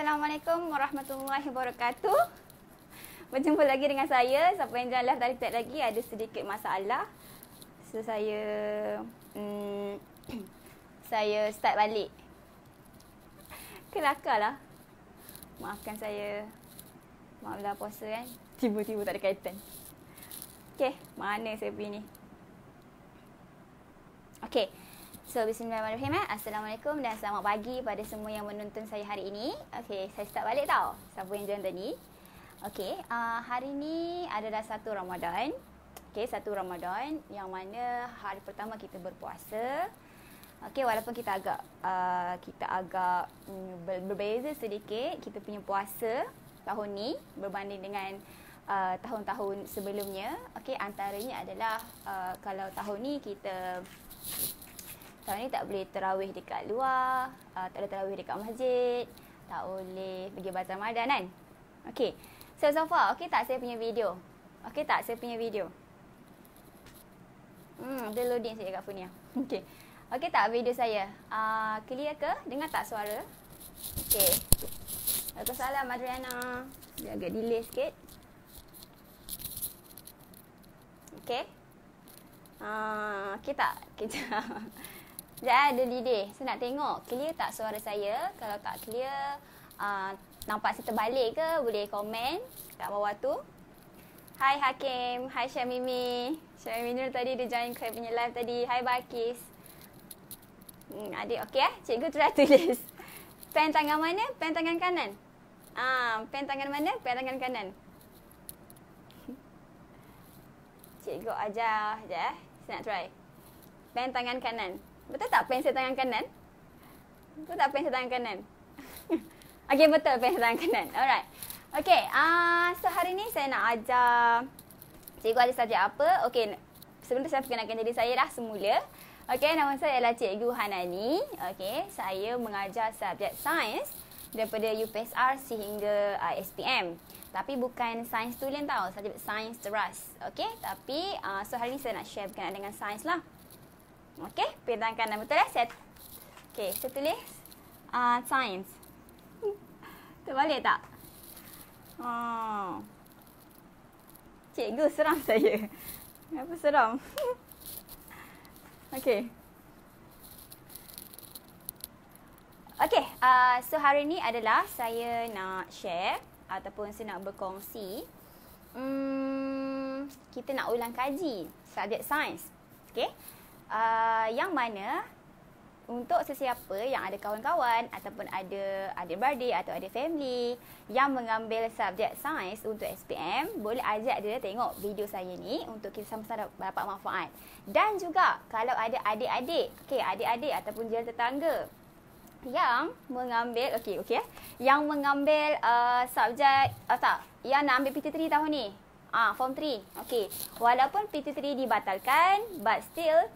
Assalamualaikum warahmatullahi wabarakatuh. Berjumpa lagi dengan saya. Siapa yang jalan tadi tak lagi ada sedikit masalah. So saya hmm, saya start balik. Kelakar lah. Maafkan saya. Maaflah puasa kan. Tiba-tiba tak ada kaitan. Okay, mana saya pergi ni? Okay. So bismillahirrahmanirrahim. Eh. Assalamualaikum dan selamat pagi pada semua yang menonton saya hari ini. Okay, saya start balik tau. Siapa yang join tadi. Okay, uh, hari ini adalah satu Ramadan. Okay, satu Ramadan yang mana hari pertama kita berpuasa. Okay, walaupun kita agak uh, kita agak um, ber- berbeza sedikit kita punya puasa tahun ni berbanding dengan Uh, tahun-tahun sebelumnya okey antaranya adalah uh, kalau tahun ni kita tahun ni tak boleh terawih dekat luar, uh, tak boleh terawih dekat masjid, tak boleh pergi bazar madan kan? Okay, so so far, okay tak saya punya video? Okey tak saya punya video? Hmm, dia loading saya kat punya. Okey. Okey tak video saya? Uh, clear ke? Dengar tak suara? Okey. Lepas salam Adriana. Dia agak delay sikit. Okay. Uh, ah, okay tak? Dah ada lidih. Saya nak tengok clear tak suara saya. Kalau tak clear, uh, nampak saya terbalik ke? Boleh komen kat bawah tu. Hai Hakim. Hai Syamimi. Syamimi Nur tadi dia join Kuih punya live tadi. Hai Bakis. Hmm, adik okey eh? Cikgu try tulis. Pen tangan mana? Pen tangan kanan. Ah, pen tangan mana? Pen tangan kanan. Cikgu ajar je eh. Saya nak try. Pen tangan kanan. Betul tak pensel tangan kanan? Betul tak pensel tangan kanan? okay, betul pensel tangan kanan. Alright. Okay, uh, ah, so hari ni saya nak ajar cikgu ada subjek apa. Okay, sebelum tu saya perkenalkan jadi saya dah semula. Okay, nama saya adalah cikgu Hanani. Okay, saya mengajar subjek sains daripada UPSR sehingga uh, ah, SPM. Tapi bukan sains tulen tau, subjek sains teras. Okay, tapi uh, so hari ni saya nak share berkenaan dengan sains lah. Okey, pegang kanan betul eh? Set. Okey, saya tulis uh, science. Terbalik tak? Oh. Cikgu seram saya. Kenapa seram? Okey. Okey, uh, so hari ni adalah saya nak share ataupun saya nak berkongsi Hmm, kita nak ulang kaji subjek sains. Okey uh, yang mana untuk sesiapa yang ada kawan-kawan ataupun ada adik-beradik atau ada family yang mengambil subjek sains untuk SPM, boleh ajak dia tengok video saya ni untuk kita sama-sama dapat manfaat. Dan juga kalau ada adik-adik, okey, adik-adik ataupun jiran tetangga yang mengambil okey okey eh, yang mengambil uh, subjek uh, tak yang nak ambil PT3 tahun ni. Ah, uh, form 3. Okey. Walaupun PT3 dibatalkan, but still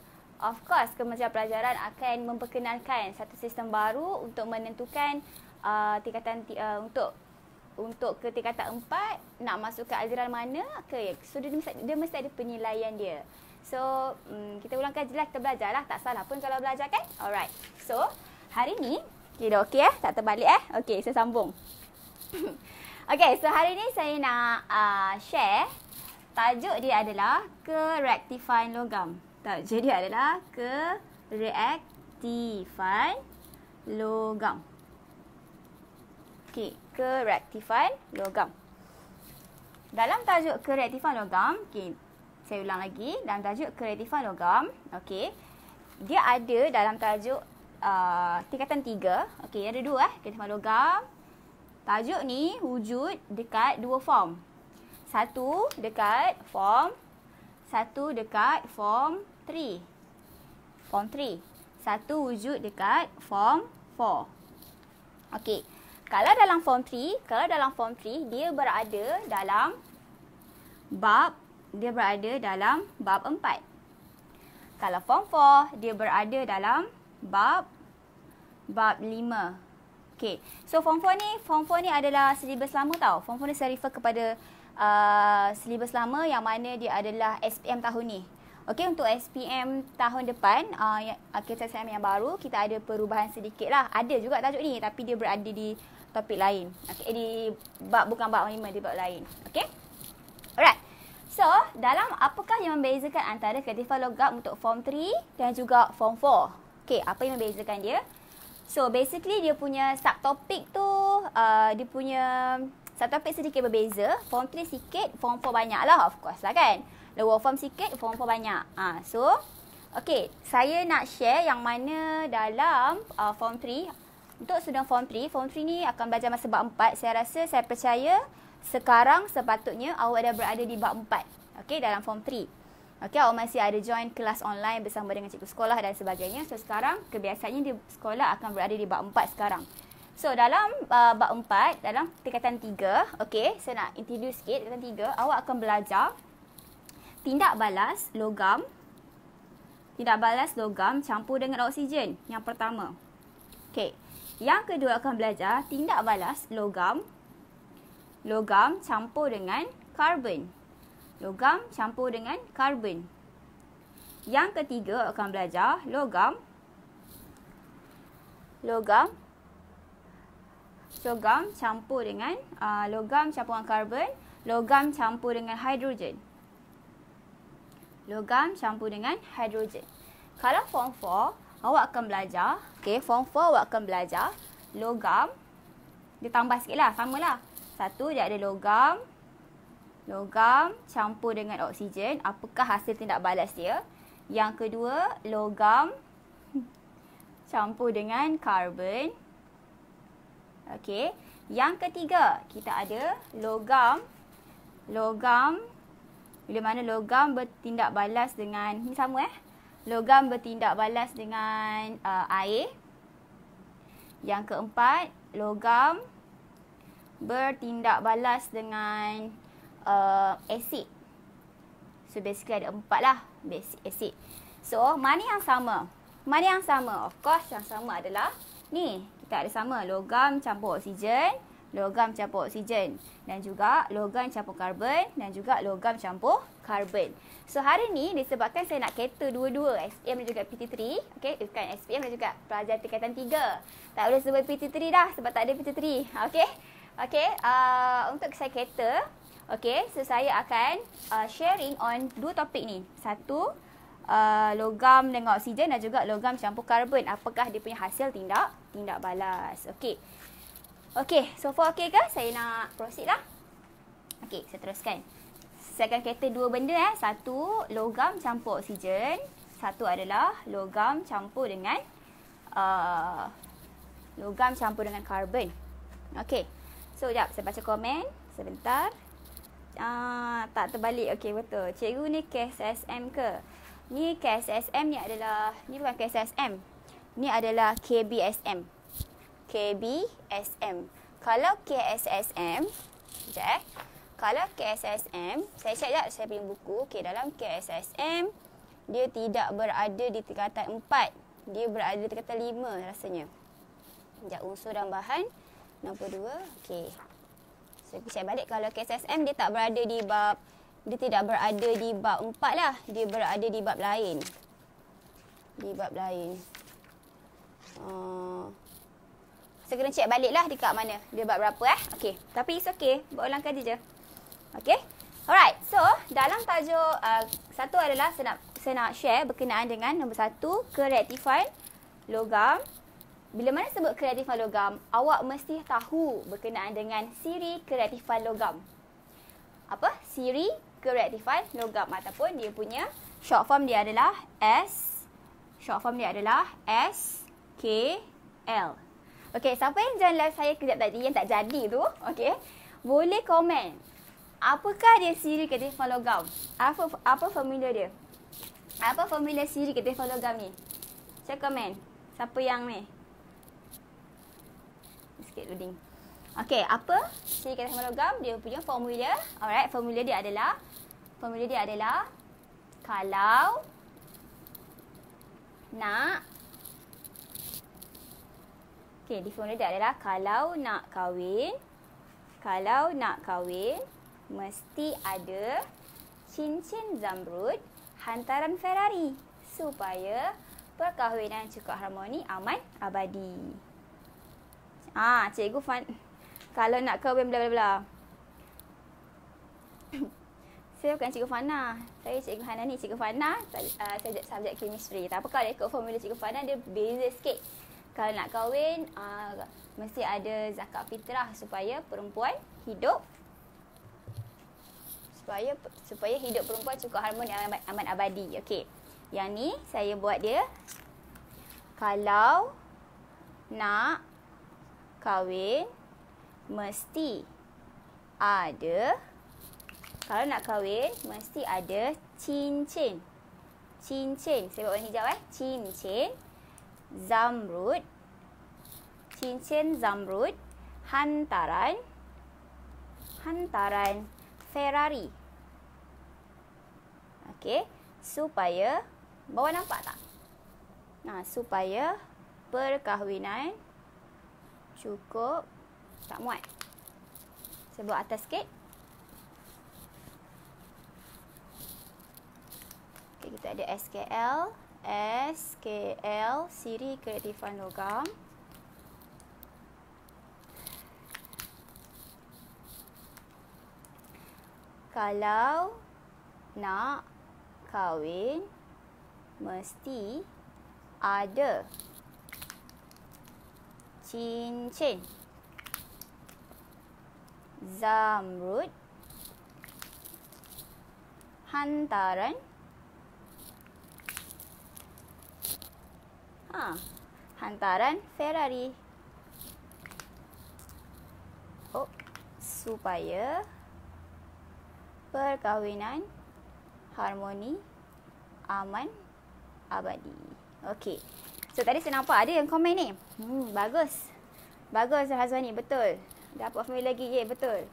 of course kemajuan pelajaran akan memperkenalkan satu sistem baru untuk menentukan uh, tingkatan uh, untuk untuk ke tingkatan empat nak masuk ke aliran mana ke okay. so dia, dia, mesti, dia mesti ada penilaian dia so um, kita ulang kaji lah kita belajar lah tak salah pun kalau belajar kan alright so hari ni kira okay eh tak terbalik eh okay saya sambung okay so hari ni saya nak uh, share tajuk dia adalah ke rectifying logam tak, jadi adalah ke reaktifan logam. Okey, ke reaktifan logam. Dalam tajuk ke reaktifan logam, okey, saya ulang lagi. Dalam tajuk ke reaktifan logam, okey, dia ada dalam tajuk uh, tingkatan tiga. Okey, ada dua eh, reaktifan logam. Tajuk ni wujud dekat dua form. Satu dekat form satu dekat form 3. Form 3. Satu wujud dekat form 4. Okey. Kalau dalam form 3, kalau dalam form 3 dia berada dalam bab dia berada dalam bab 4. Kalau form 4 dia berada dalam bab bab 5. Okay. So form 4 ni, form 4 ni adalah silibus lama tau. Form 4 ni saya refer kepada uh, silibus lama yang mana dia adalah SPM tahun ni. Okey untuk SPM tahun depan uh, ya, uh SPM yang baru kita ada perubahan sedikit lah. Ada juga tajuk ni tapi dia berada di topik lain. Okey di bab bukan bab lima di bab lain. Okey. Alright. So, dalam apakah yang membezakan antara kreatifan logak untuk form 3 dan juga form 4? Okay, apa yang membezakan dia? So, basically dia punya subtopik tu uh, dia punya subtopik sedikit berbeza. Form 3 sikit, form 4 banyak lah of course lah kan. Lower form sikit, form form banyak. Ha, so, okay. Saya nak share yang mana dalam uh, form 3. Untuk sudah form 3, form 3 ni akan belajar masa bab 4. Saya rasa, saya percaya sekarang sepatutnya awak dah berada di bab 4. Okay, dalam form 3. Okay, awak masih ada join kelas online bersama dengan cikgu sekolah dan sebagainya. So, sekarang kebiasaannya di sekolah akan berada di bab 4 sekarang. So, dalam uh, bab 4, dalam tingkatan 3, okay, saya nak introduce sikit tingkatan 3, awak akan belajar tindak balas logam tindak balas logam campur dengan oksigen yang pertama okey yang kedua akan belajar tindak balas logam logam campur dengan karbon logam campur dengan karbon yang ketiga akan belajar logam logam logam campur dengan uh, logam campur dengan karbon logam campur dengan hidrogen logam campur dengan hidrogen. Kalau form 4, awak akan belajar, okay, form 4 awak akan belajar logam, ditambah tambah sikit lah, lah. Satu, dia ada logam, logam campur dengan oksigen, apakah hasil tindak balas dia. Yang kedua, logam campur dengan karbon. Okay, yang ketiga, kita ada logam, logam bila mana logam bertindak balas dengan ni sama eh. Logam bertindak balas dengan uh, air. Yang keempat, logam bertindak balas dengan uh, asid. So basically ada empat lah asid. So mana yang sama? Mana yang sama? Of course yang sama adalah ni. Kita ada sama logam campur oksigen logam campur oksigen dan juga logam campur karbon dan juga logam campur karbon. So hari ni disebabkan saya nak kata dua-dua SPM dan juga PT3, okey, bukan SPM dan juga pelajar tingkatan tiga. Tak boleh sebut PT3 dah sebab tak ada PT3. okay? Okay, uh, untuk saya kata, okay. so saya akan uh, sharing on dua topik ni. Satu Uh, logam dengan oksigen dan juga logam campur karbon apakah dia punya hasil tindak tindak balas okey Okey, so far okey ke? Saya nak proceed lah. Okey, saya teruskan. Saya akan kata dua benda eh. Satu, logam campur oksigen. Satu adalah logam campur dengan uh, logam campur dengan karbon. Okey, so jap saya baca komen sebentar. Uh, tak terbalik, okey betul. Cikgu ni KSSM ke? Ni KSSM ni adalah, ni bukan KSSM. Ni adalah KBSM. KBSM. Kalau KSSM, sekejap eh. Kalau KSSM, saya cek tak saya punya buku. Okey, dalam KSSM, dia tidak berada di tingkatan 4. Dia berada di tingkatan 5 rasanya. Sekejap, unsur dan bahan. Nombor 2, okey. So, saya cek balik kalau KSSM, dia tak berada di bab... Dia tidak berada di bab 4 lah. Dia berada di bab lain. Di bab lain. Uh, So, kena check balik lah dekat mana. Dia buat berapa eh. Okay. Tapi it's okay. Buat ulang kaji je. Okay. Alright. So, dalam tajuk uh, satu adalah saya nak, saya nak share berkenaan dengan nombor satu, kreatifan logam. Bila mana sebut kreatifan logam, awak mesti tahu berkenaan dengan siri kreatifan logam. Apa? Siri kreatifan logam ataupun dia punya short form dia adalah S. Short form dia adalah S K L. Okay, siapa yang join live saya kejap tadi yang tak jadi tu, okay. Boleh komen. Apakah dia siri ke Defologam? Apa, apa formula dia? Apa formula siri ke Defologam ni? Saya komen. Siapa yang ni? Sikit loading. Okay, apa siri ke Defologam? Dia punya formula. Alright, formula dia adalah. Formula dia adalah. Kalau. Nak. Okey, different redak adalah kalau nak kahwin, kalau nak kahwin, mesti ada cincin zamrud hantaran Ferrari supaya perkahwinan cukup harmoni aman abadi. Ah, cikgu fan. Kalau nak kahwin bla bla bla. saya bukan cikgu Fana. Saya cikgu Hana ni cikgu Fana. Saya uh, subjek, subjek chemistry. Tak apa kalau ikut formula cikgu Fana dia beza sikit kalau nak kahwin uh, mesti ada zakat fitrah supaya perempuan hidup supaya supaya hidup perempuan cukup harmoni dan aman, aman abadi. Okey. Yang ni saya buat dia kalau nak kahwin mesti ada kalau nak kahwin mesti ada cincin. Cincin. Saya buat warna hijau eh. Cincin zamrud, cincin zamrud, hantaran, hantaran Ferrari. Okey, supaya bawa nampak tak? Nah, supaya perkahwinan cukup tak muat. Saya buat atas sikit. Okay, kita ada SKL. SKL Siri Kreatifan Logam. Kalau nak kahwin, mesti ada cincin zamrud hantaran Ha. Hantaran Ferrari. Oh, supaya perkahwinan harmoni aman abadi. Okey. So tadi saya nampak ada yang komen ni. Hmm, bagus. Bagus Razwani, betul. Dapat family lagi, ye, betul.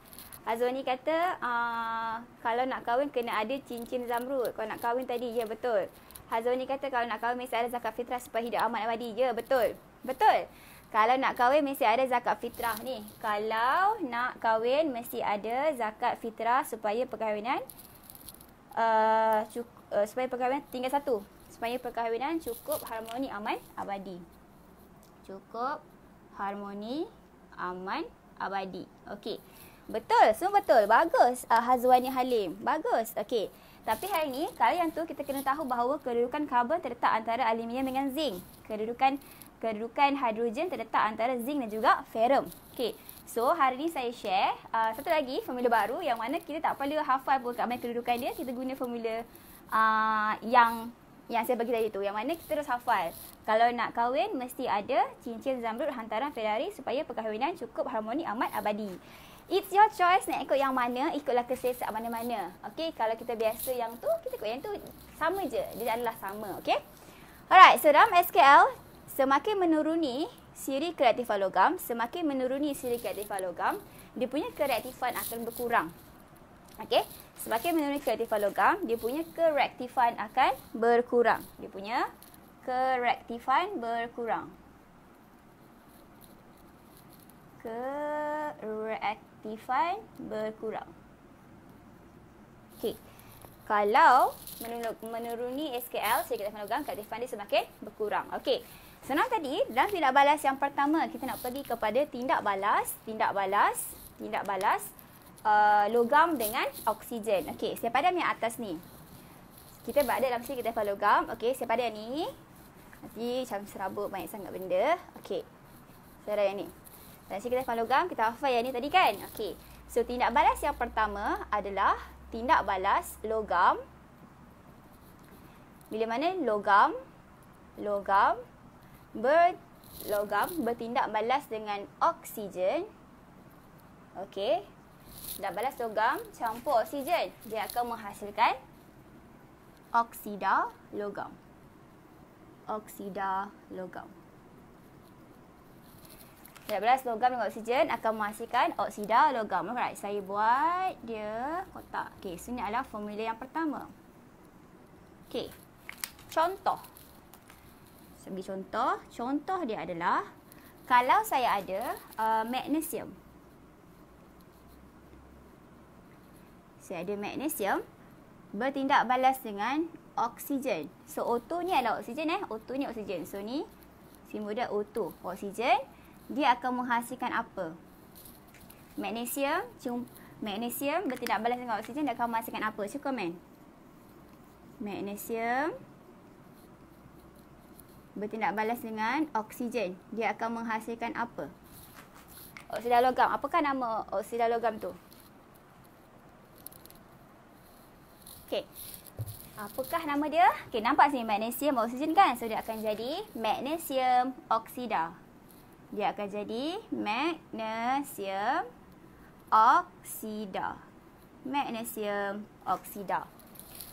Azwani kata, uh, kalau nak kahwin kena ada cincin zamrud. Kalau nak kahwin tadi, ya betul. Hazwan ni kata kalau nak kahwin mesti ada zakat fitrah supaya hidup aman abadi. Ya, betul. Betul. Kalau nak kahwin mesti ada zakat fitrah ni. Kalau nak kahwin mesti ada zakat fitrah supaya perkahwinan uh, uh, supaya perkahwinan tinggal satu. Supaya perkahwinan cukup harmoni aman abadi. Cukup harmoni aman abadi. Okey. Betul, semua betul. Bagus uh, Hazwani Halim. Bagus. Okey. Tapi hari ini kalau yang tu kita kena tahu bahawa kedudukan karbon terletak antara aluminium dengan zinc. Kedudukan kedudukan hidrogen terletak antara zinc dan juga ferum. Okay. So, hari ini saya share uh, satu lagi formula baru yang mana kita tak perlu hafal pun kat mana kedudukan dia. Kita guna formula uh, yang yang saya bagi tadi tu. Yang mana kita terus hafal. Kalau nak kahwin, mesti ada cincin zamrud hantaran Ferrari supaya perkahwinan cukup harmoni amat abadi. It's your choice nak ikut yang mana, ikutlah keselesaan mana-mana. Okay, kalau kita biasa yang tu, kita ikut yang tu. Sama je, dia adalah sama. Okay. Alright, so dalam SKL, semakin menuruni siri kreatifan logam, semakin menuruni siri kreatifan logam, dia punya kreatifan akan berkurang. Okay, semakin menuruni kreatifan logam, dia punya kreatifan akan berkurang. Dia punya kreatifan berkurang kereaktifan berkurang. Okey. Kalau menurut menuruni SKL, saya kata logam, keaktifan dia semakin berkurang. Okey. Senang tadi, dalam tindak balas yang pertama, kita nak pergi kepada tindak balas, tindak balas, tindak balas uh, logam dengan oksigen. Okey, siapa ada yang atas ni? Kita berada dalam sini, kita dapat logam. Okey, siapa ada yang ni? Nanti macam serabut banyak sangat benda. Okey, saya ada yang ni. Tak kita faham logam, kita hafal yang ni tadi kan? Okey. So, tindak balas yang pertama adalah tindak balas logam. Bila mana logam, logam, ber, logam bertindak balas dengan oksigen. Okey. Tindak balas logam campur oksigen. Dia akan menghasilkan oksida logam. Oksida logam. 14 logam dengan oksigen akan menghasilkan oksida logam. Alright, saya buat dia kotak. Okey, so ini adalah formula yang pertama. Okey, contoh. Saya bagi contoh. Contoh dia adalah, kalau saya ada uh, magnesium. Saya ada magnesium bertindak balas dengan oksigen. So, O2 ni adalah oksigen eh. O2 ni oksigen. So, ni simbol dia O2. Oksigen. Oksigen dia akan menghasilkan apa? Magnesium, cuma magnesium bertindak balas dengan oksigen dia akan menghasilkan apa? Cuba komen. Magnesium bertindak balas dengan oksigen, dia akan menghasilkan apa? Oksida logam. Apakah nama oksida logam tu? Okey. Apakah nama dia? Okey, nampak sini magnesium oksigen kan? So dia akan jadi magnesium oksida dia akan jadi magnesium oksida. Magnesium oksida.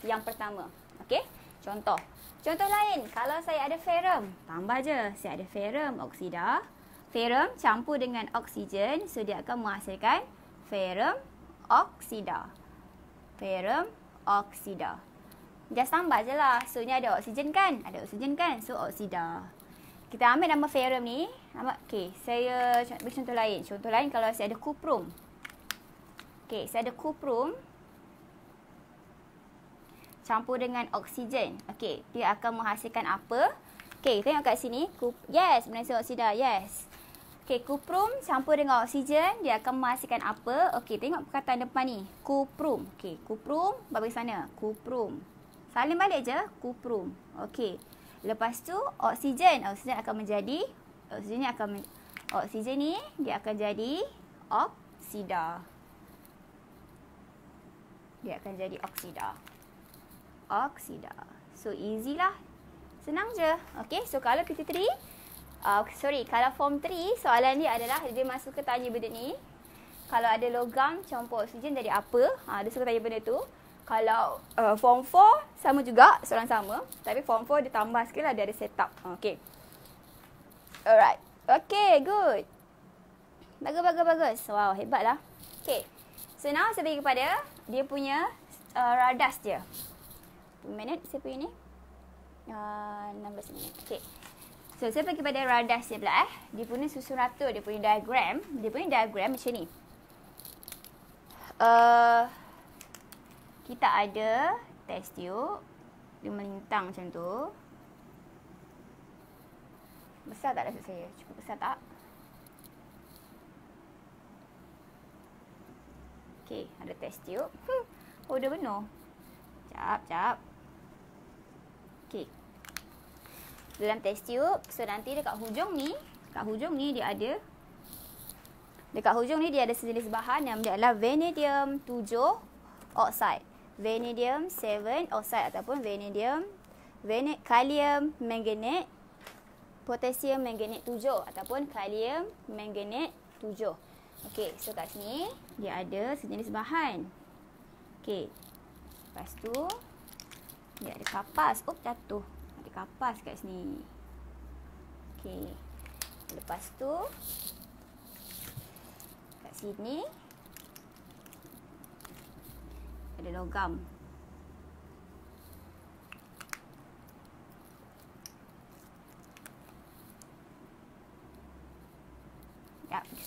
Yang pertama. Okey? Contoh. Contoh lain, kalau saya ada ferum, tambah je. Saya ada ferum oksida. Ferum campur dengan oksigen, so dia akan menghasilkan ferum oksida. Ferum oksida. Just tambah je lah. So, ni ada oksigen kan? Ada oksigen kan? So, oksida. Kita ambil nama ferum ni. Okey, saya bagi contoh lain. Contoh lain kalau saya ada kuprum. Okey, saya ada kuprum campur dengan oksigen. Okey, dia akan menghasilkan apa? Okey, tengok kat sini. Kup, Yes, menghasilkan oksida. Yes. Okey, kuprum campur dengan oksigen, dia akan menghasilkan apa? Okey, tengok perkataan depan ni. Kuprum. Okey, kuprum bagi sana. Kuprum. Salin balik je, kuprum. Okey. Lepas tu, oksigen. Oksigen akan menjadi Oksigen ni akan oksigen ni dia akan jadi oksida. Dia akan jadi oksida. Oksida. So easy lah. Senang je. Okay. So kalau PT3. Uh, sorry. Kalau form 3. Soalan dia adalah. Dia masuk ke tanya benda ni. Kalau ada logam campur oksigen dari apa. Ha, dia suka tanya benda tu. Kalau uh, form 4. Sama juga. Soalan sama. Tapi form 4 dia tambah sikit lah. Dia ada setup. Okay. Alright. Okay, good. Bagus, bagus, bagus. Wow, hebatlah. Okay. So, now saya bagi kepada dia punya uh, radas dia. Berapa minit saya punya ni? Uh, 16 minit. Okay. So, saya bagi kepada radas dia pula eh. Dia punya susun rata, dia punya diagram. Dia punya diagram macam ni. Uh, kita ada test tube. Dia melintang macam tu. Besar tak rasa saya? Cukup besar tak? Okay, ada test tube. Hmm. Oh, dah benar. Sekejap, sekejap. Okay. Dalam test tube, so nanti dekat hujung ni, dekat hujung ni dia ada, dekat hujung ni dia ada sejenis bahan yang dia adalah vanadium 7 oxide. Vanadium 7 oxide ataupun vanadium, vanadium kalium manganate potassium manganet 7 ataupun kalium manganet 7. Okey, so kat sini dia ada sejenis bahan. Okey. Lepas tu dia ada kapas. Oh, jatuh. Ada kapas kat sini. Okey. Lepas tu kat sini ada logam.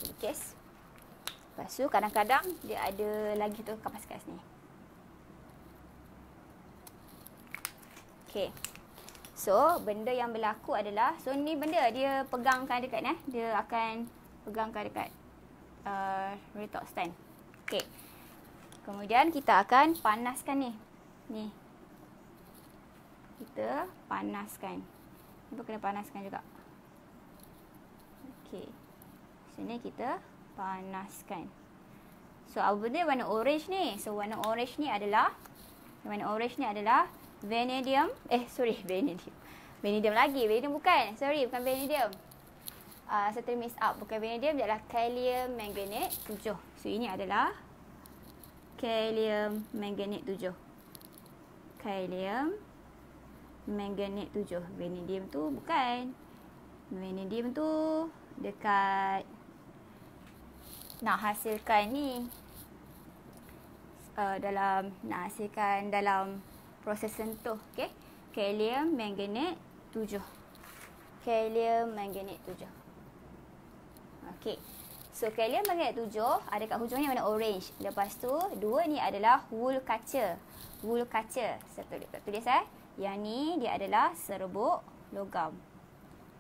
ni case. Lepas tu kadang-kadang dia ada lagi tu kapas kas ni. Okay. So, benda yang berlaku adalah, so ni benda dia pegangkan dekat ni. Eh? Dia akan pegangkan dekat uh, retox stand. Okay. Kemudian kita akan panaskan ni. Ni. Kita panaskan. Ni kena panaskan juga. Okay sini kita panaskan. So apa benda warna orange ni? So warna orange ni adalah warna orange ni adalah vanadium. Eh sorry, vanadium. Vanadium lagi. Vanadium bukan. Sorry, bukan vanadium. Ah uh, saya termiss up. Bukan vanadium, dia adalah kalium manganet 7. So ini adalah kalium manganet 7. Kalium manganet 7. Vanadium tu bukan. Vanadium tu dekat nak hasilkan ni uh, dalam nak hasilkan dalam proses sentuh okey kalium manganet 7 kalium manganet 7 okey so kalium manganet 7 ada kat hujungnya warna orange lepas tu dua ni adalah wool kaca wool kaca saya tulis tak tulis eh yang ni dia adalah serbuk logam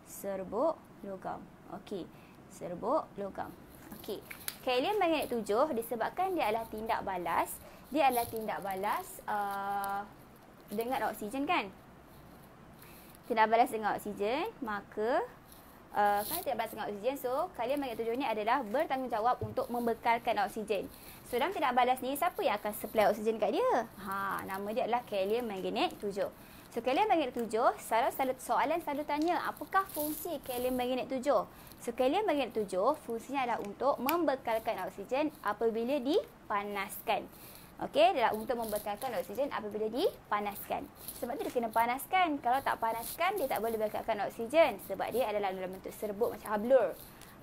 serbuk logam okey serbuk logam okey Kalium magnet tujuh disebabkan dia adalah tindak balas. Dia adalah tindak balas uh, dengan oksigen kan? Tindak balas dengan oksigen, maka uh, kan tindak balas dengan oksigen, so kalium magnet tujuh ni adalah bertanggungjawab untuk membekalkan oksigen. So dalam tindak balas ni, siapa yang akan supply oksigen kat dia? Ha, nama dia adalah kalium magnet tujuh. So kalium magnet tujuh, soalan selalu tanya, apakah fungsi kalium magnet tujuh? Sekalian bagian tujuh, fungsinya adalah untuk membekalkan oksigen apabila dipanaskan. Okey, adalah untuk membekalkan oksigen apabila dipanaskan. Sebab tu dia kena panaskan. Kalau tak panaskan, dia tak boleh bekalkan oksigen. Sebab dia adalah dalam bentuk serbuk macam hablur.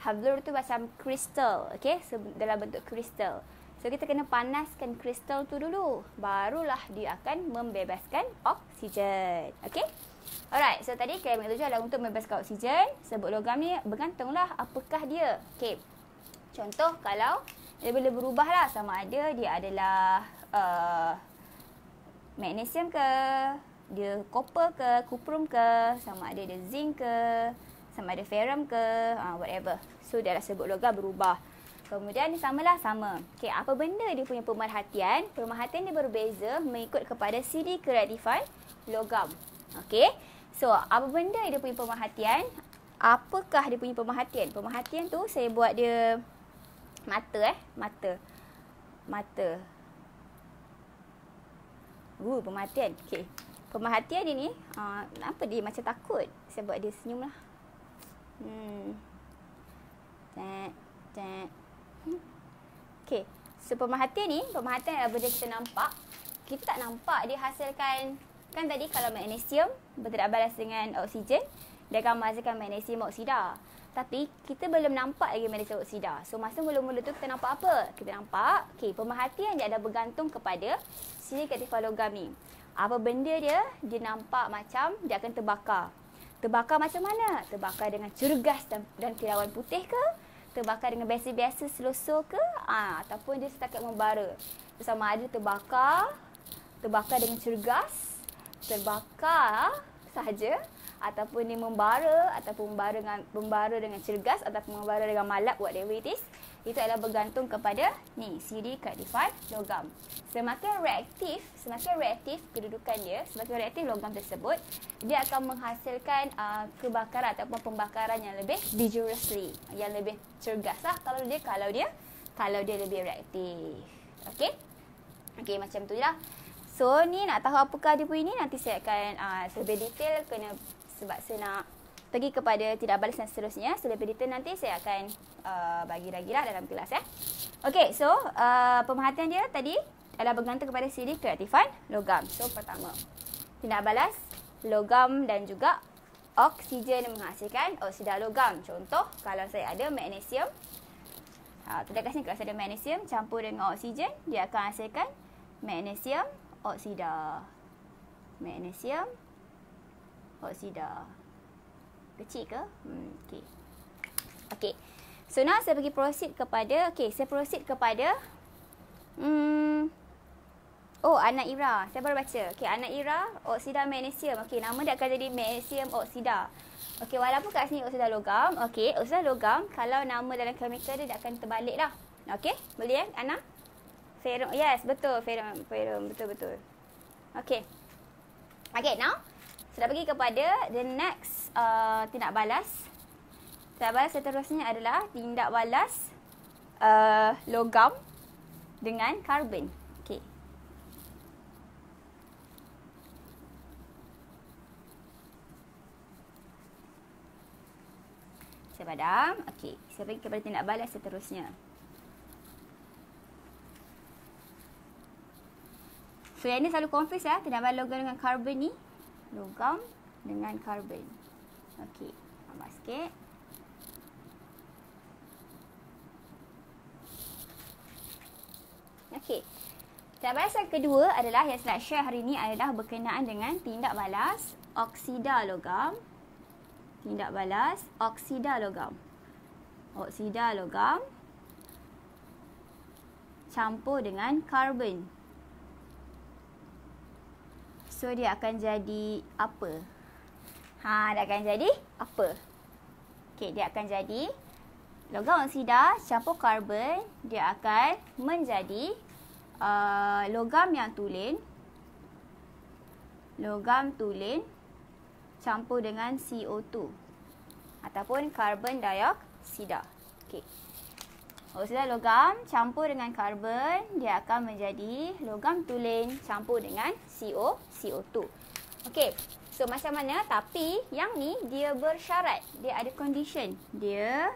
Hablur tu macam kristal. Okey, dalam bentuk kristal. So, kita kena panaskan kristal tu dulu. Barulah dia akan membebaskan oksigen. Okey? Alright, so tadi kelebihan tujuh adalah untuk membebaskan oksigen. Sebut logam ni bergantunglah apakah dia. Okay, contoh kalau dia boleh berubah lah sama ada dia adalah uh, magnesium ke, dia copper ke, kuprum ke, sama ada dia zinc ke, sama ada ferrum ke, uh, whatever. So, dia adalah sebut logam berubah. Kemudian sama lah sama. Okay, apa benda dia punya pemerhatian? Pemerhatian dia berbeza mengikut kepada CD keratifan logam. Okey. So, apa benda dia punya pemerhatian? Apakah dia punya pemerhatian? Pemerhatian tu saya buat dia mata eh, mata. Mata. Uh, pemerhatian. Okey. Pemerhatian dia ni, uh, apa dia macam takut? Saya buat dia senyum lah. Hmm. Tak, tak. Hmm. So, pemerhatian ni, pemerhatian adalah benda kita nampak. Kita tak nampak dia hasilkan Kan tadi kalau magnesium bertindak balas dengan oksigen dia akan menghasilkan magnesium oksida. Tapi kita belum nampak lagi magnesium oksida. So masa mula-mula tu kita nampak apa? Kita nampak okey pemerhatian dia ada bergantung kepada sini kat logam ni. Apa benda dia? Dia nampak macam dia akan terbakar. Terbakar macam mana? Terbakar dengan curgas dan, dan kilauan putih ke? Terbakar dengan biasa-biasa slow ke? Ah, ataupun dia setakat membara. So, sama ada terbakar, terbakar dengan curgas terbakar sahaja ataupun dia membara ataupun membara dengan membara dengan cergas ataupun membara dengan malap buat it itu adalah bergantung kepada ni CD card 5 logam semakin reaktif semakin reaktif kedudukan dia semakin reaktif logam tersebut dia akan menghasilkan uh, kebakaran ataupun pembakaran yang lebih vigorously yang lebih cergas lah kalau dia kalau dia kalau dia lebih reaktif okey okey macam tu lah So ni nak tahu apakah dia punya ni nanti saya akan uh, ah, lebih detail kena sebab saya nak pergi kepada tidak balas dan seterusnya. So lebih detail nanti saya akan uh, bagi lagi lah dalam kelas eh. Okay so uh, pemerhatian dia tadi adalah bergantung kepada siri kreatifan logam. So pertama tidak balas logam dan juga oksigen menghasilkan oksida logam. Contoh kalau saya ada magnesium. Uh, Tidak kasih kalau saya ada magnesium campur dengan oksigen dia akan hasilkan magnesium oksida magnesium oksida kecil ke hmm okey okey so now saya bagi proceed kepada okey saya proceed kepada hmm oh anak ira saya baru baca okey anak ira oksida magnesium okey nama dia akan jadi magnesium oksida okey walaupun kat sini oksida logam okey oksida logam kalau nama dalam kimia dia dia akan terbaliklah, lah okey boleh eh anak Ferum. Yes, betul. Ferum. Ferum. Betul, betul. Okay. Okay, now. Saya pergi kepada the next uh, tindak balas. Tindak balas seterusnya adalah tindak balas uh, logam dengan karbon. Okay. Saya padam. Okay. Saya pergi kepada tindak balas seterusnya. So yang ni selalu confuse lah. Ya. Terdapat logam dengan karbon ni. Logam dengan karbon. Okay. Tambah sikit. Okay. Dan bahasan kedua adalah yang saya nak share hari ini adalah berkenaan dengan tindak balas oksida logam. Tindak balas oksida logam. Oksida logam campur dengan karbon. So dia akan jadi apa? Ha, dia akan jadi apa? Okey, dia akan jadi logam oksida campur karbon, dia akan menjadi uh, logam yang tulen. Logam tulen campur dengan CO2 ataupun karbon dioksida. Okey. Oksida logam campur dengan karbon, dia akan menjadi logam tulen campur dengan CO, CO2. Okey, so macam mana? Tapi yang ni dia bersyarat. Dia ada condition. Dia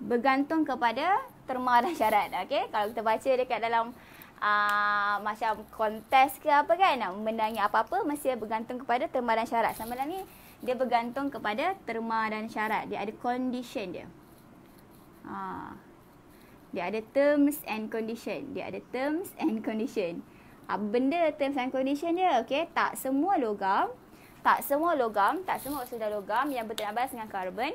bergantung kepada terma dan syarat. Okey, kalau kita baca dekat dalam uh, macam kontes ke apa kan, nak menangi apa-apa, mesti bergantung kepada terma dan syarat. Sama lah ni, dia bergantung kepada terma dan syarat. Dia ada condition dia. Ha. Dia ada terms and condition. Dia ada terms and condition. Apa ha, benda terms and condition dia? Okay. Tak semua logam. Tak semua logam. Tak semua unsur logam yang bertenabas dengan karbon.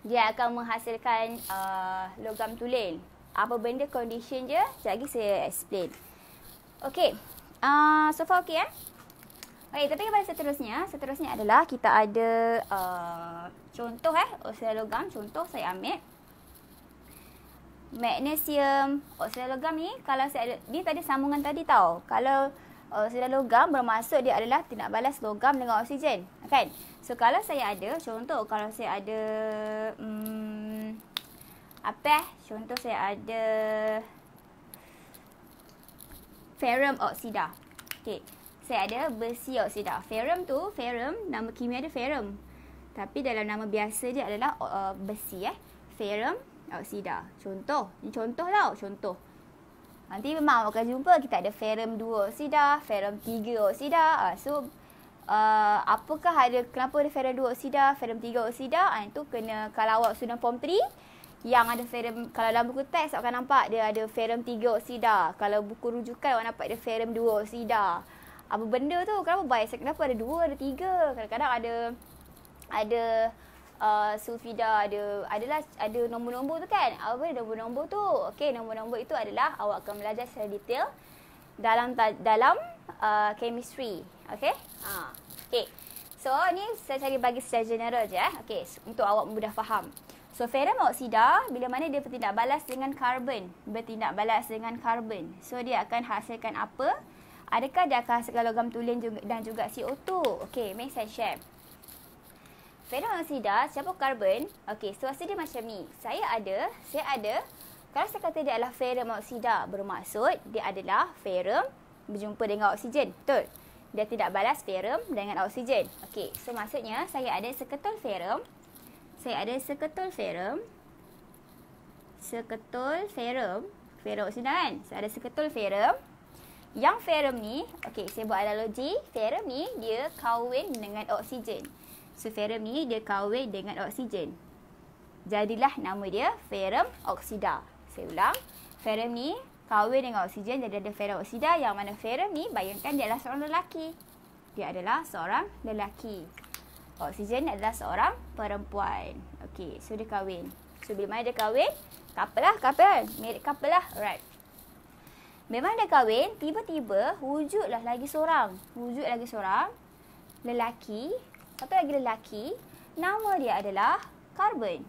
Dia akan menghasilkan uh, logam tulen. Apa benda condition dia? Sekejap lagi saya explain. Okay. Uh, so far okay eh? Okey, tapi kepada seterusnya, seterusnya adalah kita ada uh, contoh eh, oselogam. Contoh saya ambil. Magnesium oselogam ni, kalau saya ada, ni tadi sambungan tadi tau. Kalau oselogam bermaksud dia adalah tindak balas logam dengan oksigen. Kan? So, kalau saya ada, contoh kalau saya ada, hmm, apa eh? Contoh saya ada ferum oksida. Okey saya ada besi oksida. Ferum tu, ferum, nama kimia dia ferum. Tapi dalam nama biasa dia adalah uh, besi eh. Ferum oksida. Contoh, ni contoh tau, lah, oh, contoh. Nanti memang akan jumpa kita ada ferum 2 oksida, ferum 3 oksida. Uh, so, uh, apakah ada, kenapa ada ferum 2 oksida, ferum 3 oksida? Uh, itu kena kalau awak sudah form 3, yang ada ferum kalau dalam buku teks awak akan nampak dia ada ferum 3 oksida. Kalau buku rujukan awak nampak dia ferum 2 oksida apa benda tu kenapa bias kenapa ada dua ada tiga kadang-kadang ada ada uh, Sulfida ada adalah ada nombor-nombor tu kan apa nombor-nombor tu okey nombor-nombor itu adalah awak akan belajar secara detail dalam dalam uh, chemistry okey ha uh, okey so ni saya cari bagi secara general je eh okey so, untuk awak mudah faham So ferum oksida bila mana dia bertindak balas dengan karbon, bertindak balas dengan karbon. So dia akan hasilkan apa? Adakah segala logam tulen juga, dan juga CO2? Okey, make sense, chef. Fenol oksida, siapa karbon. Okey, situasi dia macam ni. Saya ada, saya ada. Kalau saya kata dia adalah ferum oksida, bermaksud dia adalah ferum berjumpa dengan oksigen. Betul? Dia tidak balas ferum dengan oksigen. Okey, so maksudnya saya ada seketul ferum. Saya ada seketul ferum. Seketul ferum. Ferum oksida kan? Saya ada seketul ferum. Yang ferum ni, okay, saya buat analogi. Ferum ni, dia kahwin dengan oksigen. So, ferum ni, dia kahwin dengan oksigen. Jadilah nama dia ferum oksida. Saya ulang. Ferum ni, kahwin dengan oksigen. Jadi, ada ferum oksida. Yang mana ferum ni, bayangkan dia adalah seorang lelaki. Dia adalah seorang lelaki. Oksigen adalah seorang perempuan. Okay, so dia kahwin. So, bila mana dia kahwin? Couple lah, couple. Married couple lah. Alright. Memang dah kahwin, tiba-tiba wujudlah lagi seorang. Wujud lagi seorang lelaki. Satu lagi lelaki, nama dia adalah Carbon.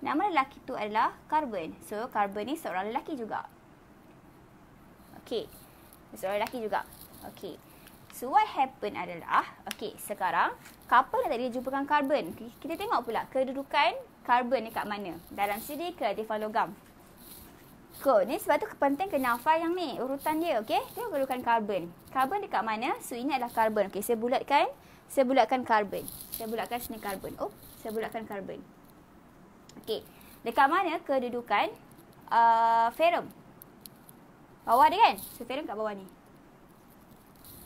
Nama lelaki tu adalah Carbon. So, Carbon ni seorang lelaki juga. Okay. Seorang lelaki juga. Okay. So, what happen adalah, okay, sekarang couple dah tadi jumpakan Carbon. Kita tengok pula kedudukan Carbon dekat mana dalam sini ke Tifalogam. So, ni sebab tu penting kena hafal yang ni, urutan dia, okey? Dia perlukan karbon. Karbon dekat mana? So, ini adalah karbon. Okey, saya bulatkan. Saya bulatkan karbon. Saya bulatkan sini karbon. Oh, saya bulatkan karbon. Okey. Dekat mana kedudukan uh, ferum? Bawah dia kan? So, ferum kat bawah ni.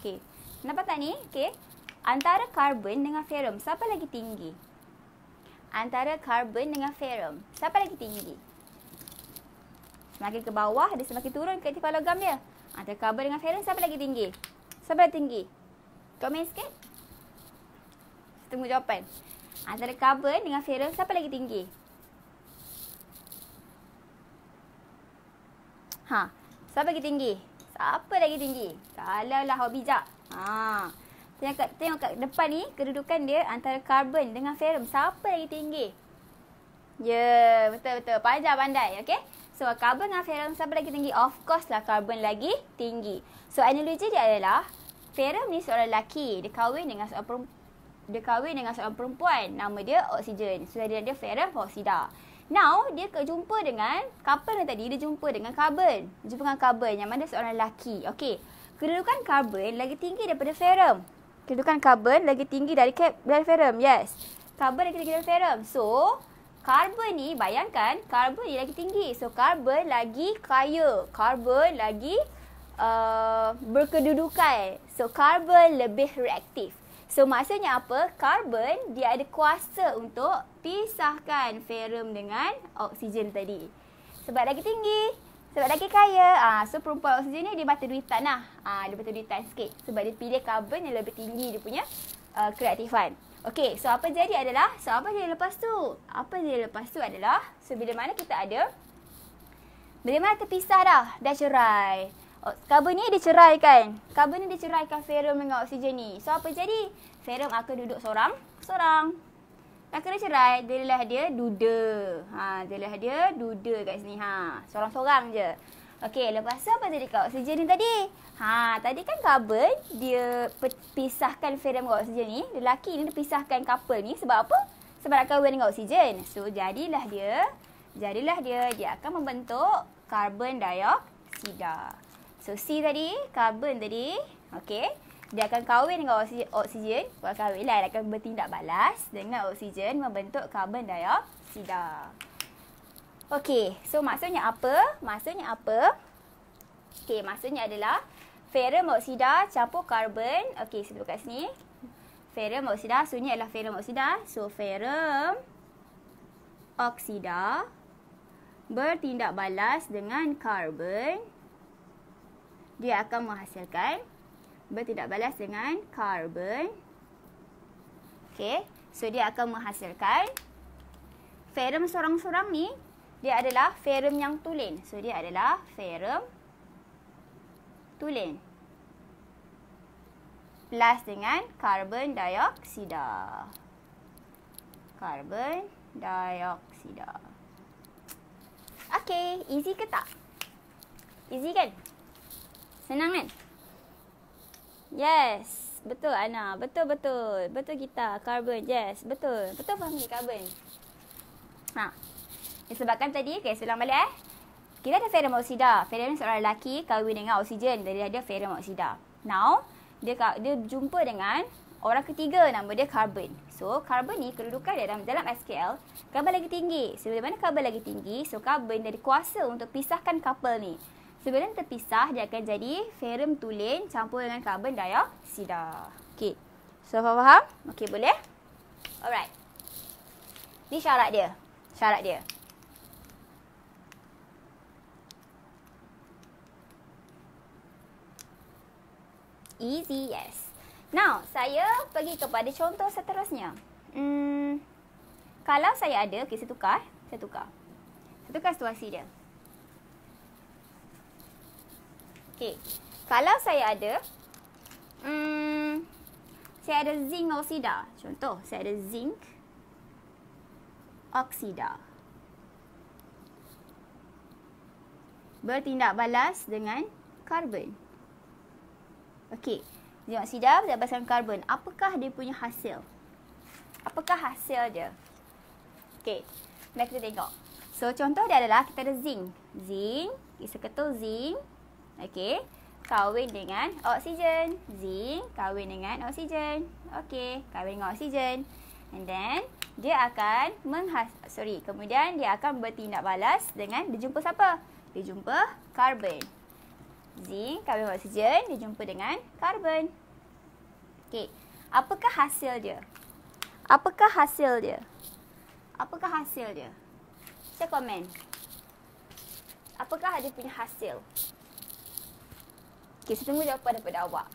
Okey. Nampak tak ni? Okey. Antara karbon dengan ferum, siapa lagi tinggi? Antara karbon dengan ferum, siapa lagi tinggi? Semakin ke bawah, dia semakin turun kreatif logam dia. Ha, karbon dengan Feren, siapa lagi tinggi? Siapa lagi tinggi? Komen sikit. Tunggu jawapan. Ha, antara karbon dengan Feren, siapa lagi tinggi? Ha, siapa lagi tinggi? Siapa lagi tinggi? Kalau lah awak bijak. Ha. Tengok kat, tengok kat depan ni, kedudukan dia antara karbon dengan ferum. Siapa lagi tinggi? Ya, yeah, betul-betul. Panjang pandai, okey? So carbon dengan ferrum siapa lagi tinggi? Of course lah carbon lagi tinggi. So analogi dia adalah ferrum ni seorang lelaki. Dia kahwin dengan seorang perempuan. Dia kahwin dengan seorang perempuan. Nama dia oksigen. So dia ada ferrum oksida. Now, dia kejumpa dengan couple yang tadi. Dia jumpa dengan carbon. Jumpa dengan carbon yang mana seorang lelaki. Okay. Kedudukan carbon lagi tinggi daripada ferrum. Kedudukan carbon lagi tinggi dari, dari ferrum. Yes. Carbon lagi tinggi daripada ferrum. So, Karbon ni bayangkan karbon ni lagi tinggi. So karbon lagi kaya. Karbon lagi uh, berkedudukan. So karbon lebih reaktif. So maksudnya apa? Karbon dia ada kuasa untuk pisahkan ferum dengan oksigen tadi. Sebab lagi tinggi. Sebab lagi kaya. Ah, so perempuan oksigen ni dia mata duitan lah. Ah, uh, dia mata duitan sikit. Sebab dia pilih karbon yang lebih tinggi dia punya uh, kreatifan. Okey, so apa jadi adalah, so apa jadi lepas tu? Apa jadi lepas tu adalah, so bila mana kita ada, bila mana terpisah dah, dah cerai. Oh, karbon ni dia kan? Karbon ni dia kan ferum dengan oksigen ni. So apa jadi? Ferum akan duduk seorang, seorang. Tak kena cerai, dia lah dia duda. Ha, dia lah dia duda kat sini. Ha, seorang-seorang je. Okey, lepas tu apa tadi kau? Oksigen ni tadi. Ha, tadi kan karbon dia pisahkan ferum dengan oksigen ni. Lelaki ni dia pisahkan couple ni sebab apa? Sebab nak kahwin dengan oksigen. So, jadilah dia. Jadilah dia. Dia akan membentuk karbon dioksida. So, C tadi. karbon tadi. Okey. Dia akan kawin dengan oksigen. oksigen. Bukan kahwin lah, Dia akan bertindak balas dengan oksigen membentuk karbon dioksida. Okey, so maksudnya apa? Maksudnya apa? Okey, maksudnya adalah ferum oksida campur karbon. Okey, sebut kat sini. Ferum oksida, so ni adalah ferum oksida. So, ferum oksida bertindak balas dengan karbon. Dia akan menghasilkan bertindak balas dengan karbon. Okey, so dia akan menghasilkan ferum sorang-sorang ni dia adalah ferum yang tulen. So dia adalah ferum tulen. Plus dengan karbon dioksida. Karbon dioksida. Okay, easy ke tak? Easy kan? Senang kan? Yes, betul Ana. Betul, betul. Betul kita. Karbon, yes. Betul. Betul faham ni karbon. Ha, Disebabkan tadi, okay, saya ulang balik eh. Kita ada ferum oksida. Ferum seorang lelaki kahwin dengan oksigen. Jadi ada ferum oksida. Now, dia, dia jumpa dengan orang ketiga nama dia karbon. So, karbon ni kedudukan dalam, dalam SKL. Karbon lagi tinggi. Sebelum mana karbon lagi tinggi, so karbon dari kuasa untuk pisahkan couple ni. Sebelum terpisah, dia akan jadi ferum tulen campur dengan karbon dioksida. Okay. So, faham-faham? Okay, boleh? Alright. Ni syarat dia. Syarat dia. easy yes. Now, saya pergi kepada contoh seterusnya. Hmm, kalau saya ada, okay, saya tukar. Eh. Saya tukar. Saya tukar situasi dia. Okay. Kalau saya ada, hmm, saya ada zinc oksida. Contoh, saya ada zinc oksida. Bertindak balas dengan karbon. Okey. Dioksida berbasiskan karbon. Apakah dia punya hasil? Apakah hasil dia? Okey. Mari kita tengok. So, contoh dia adalah kita ada zinc. Zinc. Isoketul zinc. Okey. Kawin dengan oksigen. Zinc. Kawin dengan oksigen. Okey. Kawin dengan oksigen. And then, dia akan menghas... Sorry. Kemudian, dia akan bertindak balas dengan... Dia jumpa siapa? Dia jumpa karbon zinc, karbon oksigen, dia jumpa dengan karbon. Okey, apakah hasil dia? Apakah hasil dia? Apakah hasil dia? Saya komen. Apakah dia punya hasil? Okey, saya tunggu jawapan daripada awak.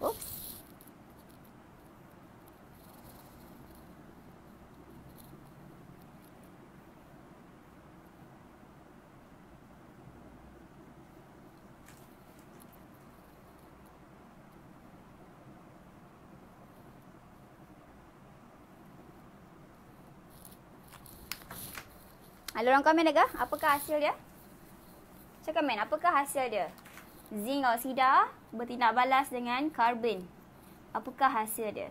Oops. Ada orang komen dekah? Apakah hasil dia? Cakap men, apakah hasil dia? Zinc oksida bertindak balas dengan karbon. Apakah hasil dia?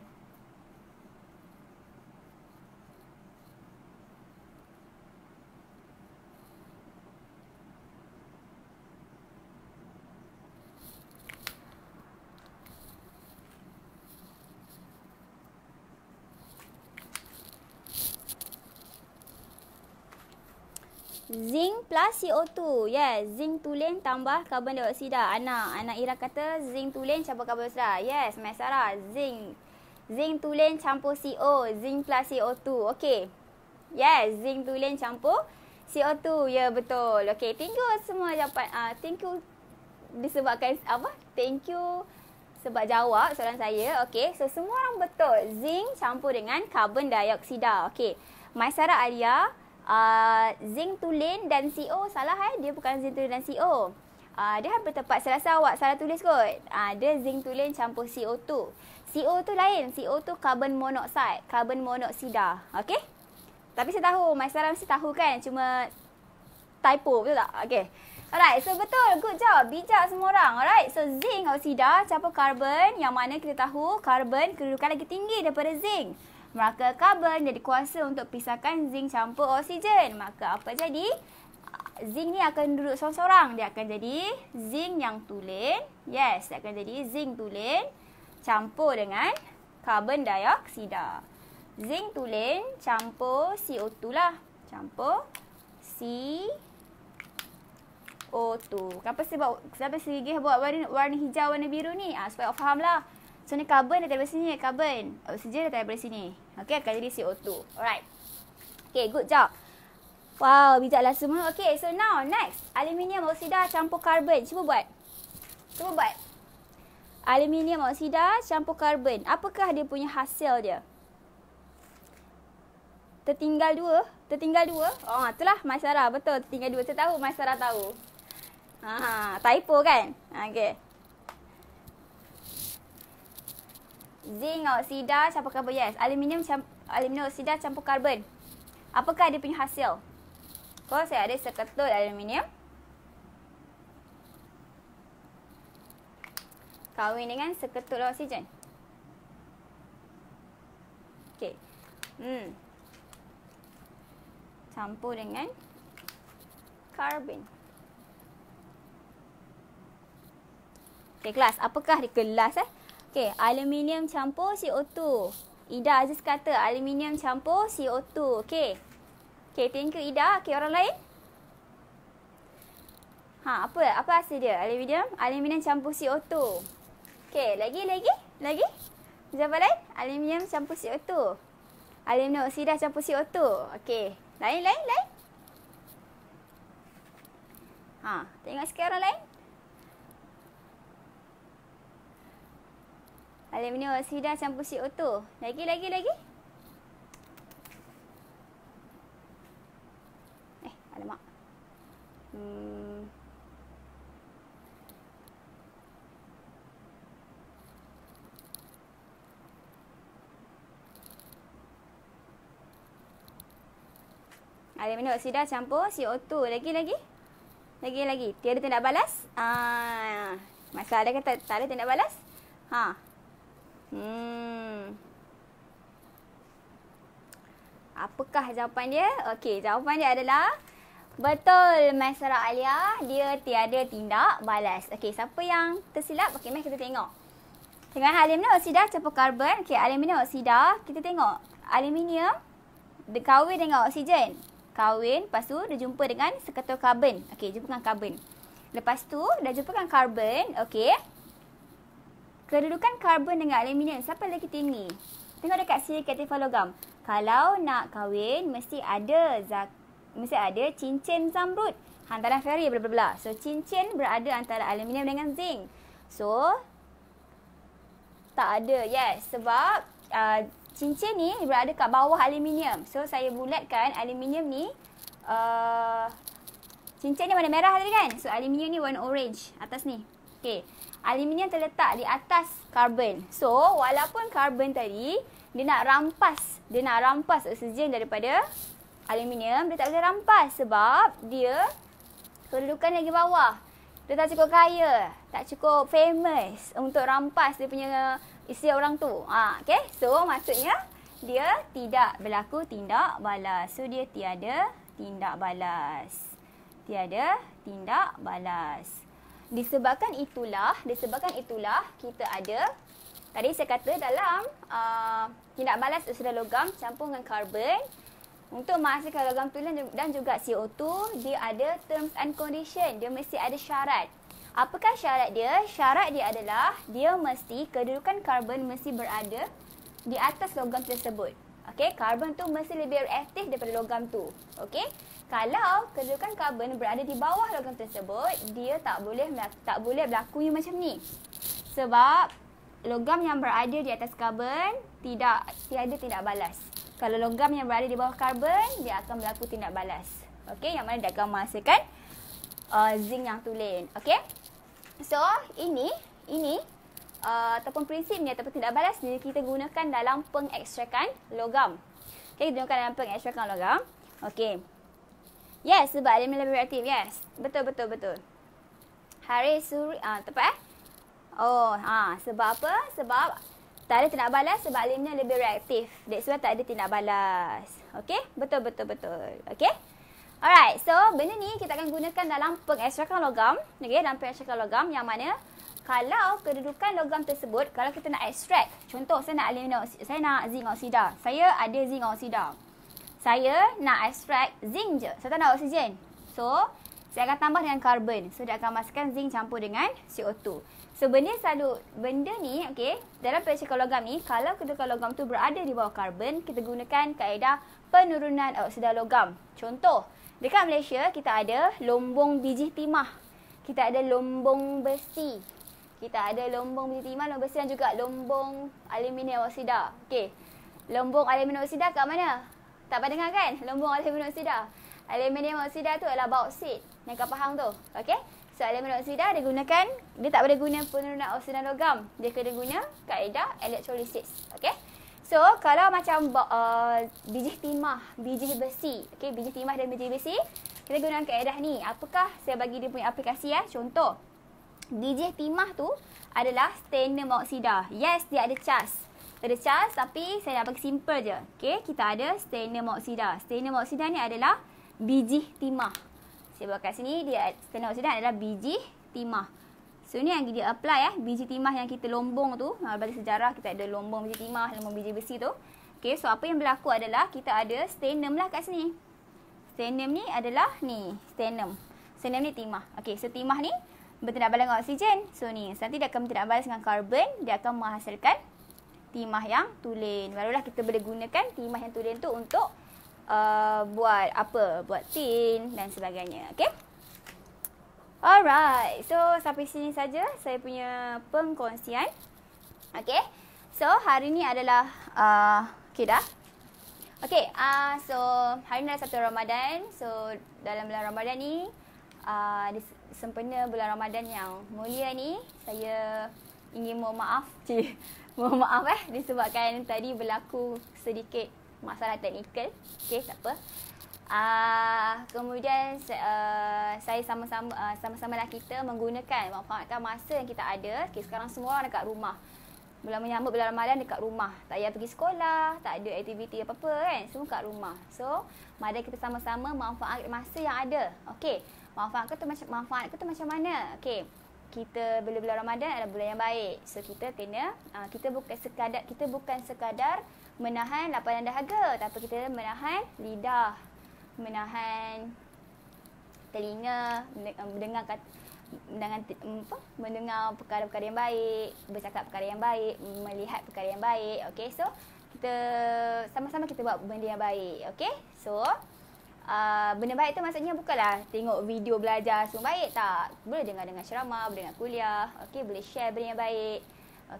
Zinc plus CO2. Yes, zinc tulen tambah karbon dioksida. Anak, anak Ira kata zinc tulen campur karbon dioksida. Yes, Mai zinc. Zinc tulen campur CO, zinc plus CO2. Okey. Yes, zinc tulen campur CO2. Ya, yeah, betul. Okey, thank you semua dapat. Uh, thank you disebabkan apa? Thank you sebab jawab soalan saya. Okey, so semua orang betul. Zinc campur dengan karbon dioksida. Okey. Mai Sarah Alia, uh, ah, Zing Tulin dan CEO salah eh dia bukan Zing Tulin dan CEO. Uh, ah, dia hampir tepat saya rasa awak salah tulis kot. Uh, dia Zing Tulin campur CO2. E CO e tu lain. CO e tu carbon monoxide, carbon monoxida. Okey? Tapi saya tahu, Maisara mesti tahu kan. Cuma typo betul tak? Okey. Alright, so betul. Good job. Bijak semua orang. Alright, so zinc oksida campur karbon yang mana kita tahu karbon kedudukan lagi tinggi daripada zinc. Maka karbon jadi kuasa untuk pisahkan zinc campur oksigen. Maka apa jadi? Zinc ni akan duduk seorang-seorang. Dia akan jadi zinc yang tulen. Yes, dia akan jadi zinc tulen campur dengan karbon dioksida. Zinc tulen campur CO2 lah. Campur CO2. Kenapa sebab, kenapa serigih buat warna, warna hijau, warna biru ni? Ha, supaya awak faham lah. So ni karbon datang dari sini ya, carbon. Oksigen datang dari sini. Okay, akan jadi CO2. Alright. Okay, good job. Wow, bijaklah semua. Okay, so now next. Aluminium oksida campur karbon. Cuba buat. Cuba buat. Aluminium oksida campur karbon. Apakah dia punya hasil dia? Tertinggal dua. Tertinggal dua. Oh, itulah Mas Betul, tertinggal dua. Saya tahu Mas tahu. Ha, typo kan? Okay. Zinc oksida campur karbon. Yes. Aluminium campur, aluminium oksida campur karbon. Apakah dia punya hasil? Kau so, saya ada seketul aluminium. Kawin dengan seketul oksigen. Okey. Hmm. Campur dengan karbon. Okey, kelas. Apakah dia kelas eh? Okey, aluminium campur CO2. Ida Aziz kata aluminium campur CO2. Okey. Okey, thank you Ida. Okey, orang lain? Ha, apa? Apa hasil dia? Aluminium, aluminium campur CO2. Okey, lagi lagi? Lagi? Siapa lain? Aluminium campur CO2. Aluminium oksida campur CO2. Okey. Lain, lain, lain. Ha, tengok sekarang lain. aluminium oksida campur CO2. Lagi, lagi, lagi. Eh, alamak. Hmm. Aluminium oksida campur CO2. Lagi, lagi. Lagi, lagi. Tiada tindak balas. Ah, masalah dia kata tak ada tindak balas. Haa. Hmm. Apakah jawapan dia? Okey, jawapan dia adalah Betul, Maisara Alia. Dia tiada tindak balas. Okey, siapa yang tersilap? Okey, mari kita tengok. Dengan aluminium oksida campur karbon. Okey, aluminium oksida. Kita tengok. Aluminium kahwin dengan oksigen. Kahwin. Lepas tu, dia jumpa dengan seketul karbon. Okey, jumpa dengan karbon. Lepas tu, dah jumpa dengan karbon. Okey. Kedudukan karbon dengan aluminium siapa lagi tinggi? Tengok dekat siri katifalogam. Kalau nak kahwin mesti ada zak mesti ada cincin zamrud. Antara ferry bla bla bla. So cincin berada antara aluminium dengan zinc. So tak ada. Yes, sebab uh, cincin ni berada kat bawah aluminium. So saya bulatkan aluminium ni uh, cincin ni warna merah tadi kan? So aluminium ni warna orange atas ni. Okey. Aluminium terletak di atas karbon. So, walaupun karbon tadi dia nak rampas, dia nak rampas oksigen daripada aluminium, dia tak boleh rampas sebab dia kedudukan lagi bawah. Dia tak cukup kaya, tak cukup famous untuk rampas dia punya isi orang tu. Ha, okay. So, maksudnya dia tidak berlaku tindak balas. So, dia tiada tindak balas. Tiada tindak balas. Disebabkan itulah, disebabkan itulah kita ada tadi saya kata dalam uh, tindak balas usaha logam campur dengan karbon untuk menghasilkan logam tulen dan juga CO2, dia ada terms and condition. Dia mesti ada syarat. Apakah syarat dia? Syarat dia adalah dia mesti kedudukan karbon mesti berada di atas logam tersebut. Okey, karbon tu mesti lebih aktif daripada logam tu. Okey? kalau kedudukan karbon berada di bawah logam tersebut, dia tak boleh tak boleh berlaku macam ni. Sebab logam yang berada di atas karbon tidak tiada tindak balas. Kalau logam yang berada di bawah karbon, dia akan berlaku tindak balas. Okey, yang mana dah gamma hasilkan uh, zinc yang tulen. Okey. So, ini ini uh, ataupun prinsipnya ataupun tindak balas ni kita gunakan dalam pengekstrakan logam. Okey, gunakan dalam pengekstrakan logam. Okey. Yes, sebab dia lebih reaktif. Yes. Betul, betul, betul. Hari suri. Ah, tepat eh? Oh, ah, sebab apa? Sebab tak ada tindak balas sebab limnya lebih reaktif. That's why tak ada tindak balas. Okay? Betul, betul, betul. Okay? Alright, so benda ni kita akan gunakan dalam pengekstrakan logam. Okay, dalam pengekstrakan logam yang mana kalau kedudukan logam tersebut, kalau kita nak extract, contoh saya nak aluminium, saya nak zinc oksida. Saya ada zinc oksida saya nak extract zinc je. Saya tak nak oksigen. So, saya akan tambah dengan karbon. So, dia akan masukkan zinc campur dengan CO2. So, benda selalu, benda ni, okay, dalam pressure logam ni, kalau kedua logam tu berada di bawah karbon, kita gunakan kaedah penurunan oksida logam. Contoh, dekat Malaysia, kita ada lombong biji timah. Kita ada lombong besi. Kita ada lombong biji timah, lombong besi dan juga lombong aluminium oksida. Okay, lombong aluminium oksida kat mana? Tak pernah dengar kan? Lembung aluminium oksida. Aluminium oksida tu adalah bauksit. Yang kau faham tu. Okay? So, aluminium oksida dia gunakan, dia tak boleh guna penurunan oksida logam. Dia kena guna kaedah elektrolisis. Okay? So, kalau macam uh, biji timah, biji besi. Okay? Biji timah dan biji besi. Kita guna kaedah ni. Apakah saya bagi dia punya aplikasi ya? Contoh. Biji timah tu adalah stainer oksida. Yes, dia ada cas. Terus charge tapi saya nak bagi simple je. Okay, kita ada stainer oksida. Stainer oksida ni adalah biji timah. Saya buat kat sini, dia, stainer oksida adalah biji timah. So, ni yang dia apply eh. Biji timah yang kita lombong tu. Bagi sejarah, kita ada lombong biji timah, lombong biji besi tu. Okay, so apa yang berlaku adalah kita ada stainer lah kat sini. Stainer ni adalah ni, stainer. Stainer ni timah. Okay, so timah ni bertindak balas dengan oksigen. So, ni, nanti dia akan bertindak balas dengan karbon. Dia akan menghasilkan timah yang tulen. Barulah kita boleh gunakan timah yang tulen tu untuk uh, buat apa? Buat tin dan sebagainya. Okay? Alright. So, sampai sini saja saya punya pengkongsian. Okay? So, hari ni adalah... Uh, okay dah? Okay. Uh, so, hari ni adalah satu Ramadan. So, dalam bulan Ramadan ni... Uh, sempena bulan Ramadan yang mulia ni... Saya ingin mohon maaf. Cik. Mohon maaf eh disebabkan tadi berlaku sedikit masalah teknikal. Okey, tak apa. Uh, kemudian uh, saya sama-sama uh, eh, sama-sama lah kita menggunakan manfaatkan masa yang kita ada. Okay, sekarang semua orang dekat rumah. Bulan menyambut bulan Ramadan dekat rumah. Tak payah pergi sekolah, tak ada aktiviti apa-apa kan. Semua kat rumah. So, mari kita sama-sama manfaatkan masa yang ada. Okey. Manfaat tu macam manfaat tu macam mana? Okey kita bulan-bulan Ramadan adalah bulan yang baik. So kita kena uh, kita bukan sekadar kita bukan sekadar menahan lapangan dahaga tapi kita menahan lidah, menahan telinga ah, mendengar kata dengan mm, apa mendengar perkara-perkara yang baik, bercakap perkara yang baik, melihat perkara yang baik. Okey, so kita sama-sama kita buat benda yang baik. Okey? So, Ah, benda baik tu maksudnya bukanlah tengok video belajar semua baik tak. Boleh dengar dengan ceramah, boleh dengan kuliah. Okey, boleh share benda yang baik.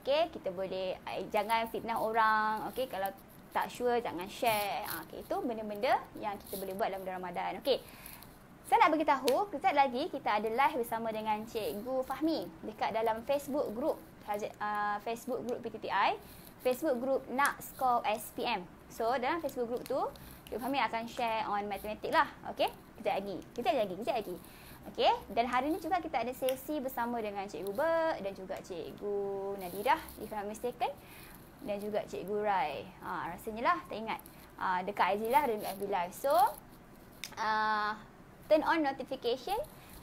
Okey, kita boleh uh, jangan fitnah orang. Okey, kalau tak sure jangan share. Uh, ah, okay, itu benda-benda yang kita boleh buat dalam Ramadan. Okey. Saya nak beritahu, kejap lagi kita ada live bersama dengan Cikgu Fahmi dekat dalam Facebook group uh, Facebook group PTTI, Facebook group nak score SPM. So, dalam Facebook group tu, Cikgu Fahmi akan share on matematik lah. Okay? Kita lagi. kita lagi. kita lagi. Okay? Dan hari ni juga kita ada sesi bersama dengan Cikgu Bert dan juga Cikgu Nadirah, if I'm mistaken. Dan juga Cikgu Rai. Ha, rasanya lah, tak ingat. Ha, dekat IG lah, ada FB Live. So, uh, turn on notification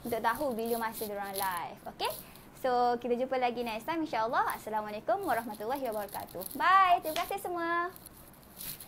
untuk tahu bila masa diorang live. Okay? So, kita jumpa lagi next time insyaAllah. Assalamualaikum warahmatullahi wabarakatuh. Bye. Terima kasih semua.